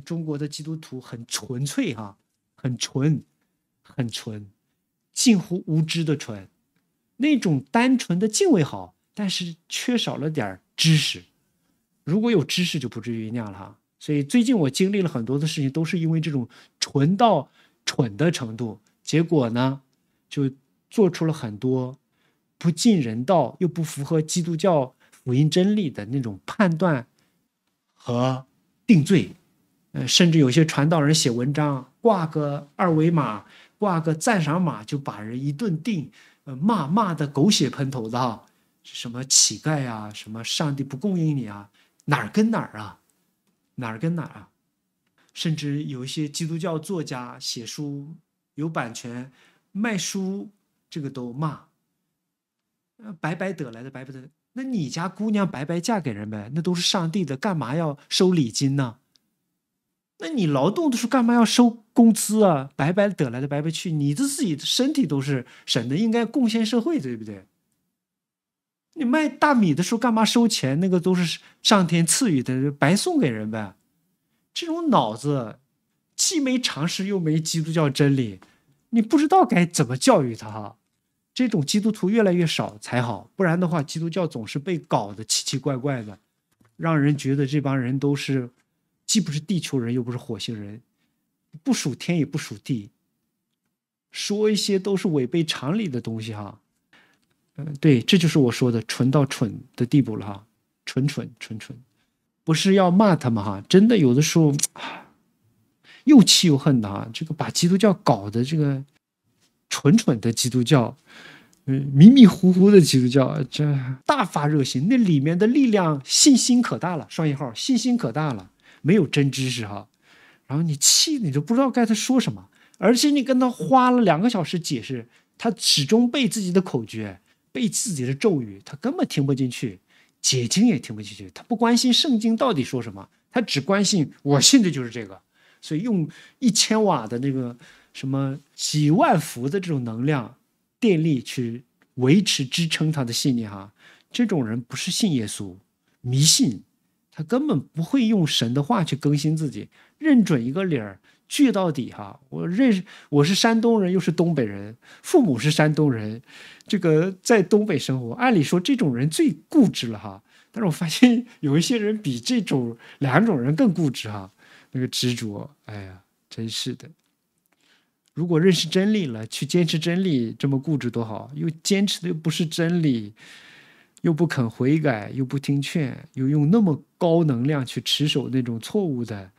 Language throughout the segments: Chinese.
中国的基督徒很纯粹哈，很纯，很纯，近乎无知的纯，那种单纯的敬畏好，但是缺少了点知识。如果有知识就不至于那样了哈。所以最近我经历了很多的事情，都是因为这种纯到蠢的程度，结果呢，就做出了很多不尽人道又不符合基督教福音真理的那种判断和定罪。呃，甚至有些传道人写文章，挂个二维码，挂个赞赏码，就把人一顿定，呃，骂骂的狗血喷头的，哈，什么乞丐啊，什么上帝不供应你啊，哪儿跟哪儿啊，哪儿跟哪儿啊？甚至有一些基督教作家写书有版权，卖书这个都骂，呃，白白得来的，白白得，那你家姑娘白白嫁给人呗，那都是上帝的，干嘛要收礼金呢？那你劳动的时候干嘛要收工资啊？白白得来的白白去，你的自己的身体都是神的，应该贡献社会，对不对？你卖大米的时候干嘛收钱？那个都是上天赐予的，白送给人呗。这种脑子既没常识又没基督教真理，你不知道该怎么教育他。这种基督徒越来越少才好，不然的话，基督教总是被搞得奇奇怪怪的，让人觉得这帮人都是。既不是地球人，又不是火星人，不属天也不属地，说一些都是违背常理的东西哈。嗯，对，这就是我说的蠢到蠢的地步了哈，蠢蠢蠢蠢，不是要骂他们哈，真的有的时候又气又恨的哈。这个把基督教搞的这个蠢蠢的基督教，嗯，迷迷糊糊的基督教，这大发热心，那里面的力量信心可大了，双引号信心可大了。没有真知识哈，然后你气，你都不知道该他说什么，而且你跟他花了两个小时解释，他始终背自己的口诀，背自己的咒语，他根本听不进去，解经也听不进去，他不关心圣经到底说什么，他只关心我信的就是这个，所以用一千瓦的那个什么几万伏的这种能量电力去维持支撑他的信念哈，这种人不是信耶稣，迷信。他根本不会用神的话去更新自己，认准一个理儿，倔到底哈。我认识我是山东人，又是东北人，父母是山东人，这个在东北生活，按理说这种人最固执了哈。但是我发现有一些人比这种两种人更固执哈，那个执着，哎呀，真是的。如果认识真理了，去坚持真理，这么固执多好，又坚持的又不是真理。又不肯悔改，又不听劝，又用那么高能量去持守那种错误的，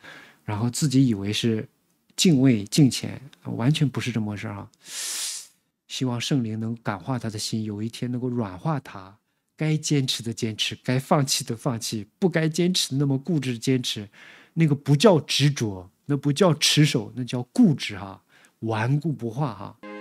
然后自己以为是敬畏敬虔，完全不是这么回事啊！希望圣灵能感化他的心，有一天能够软化他。该坚持的坚持，该放弃的放弃，不该坚持那么固执坚持，那个不叫执着，那不叫持守，那叫固执啊，顽固不化哈。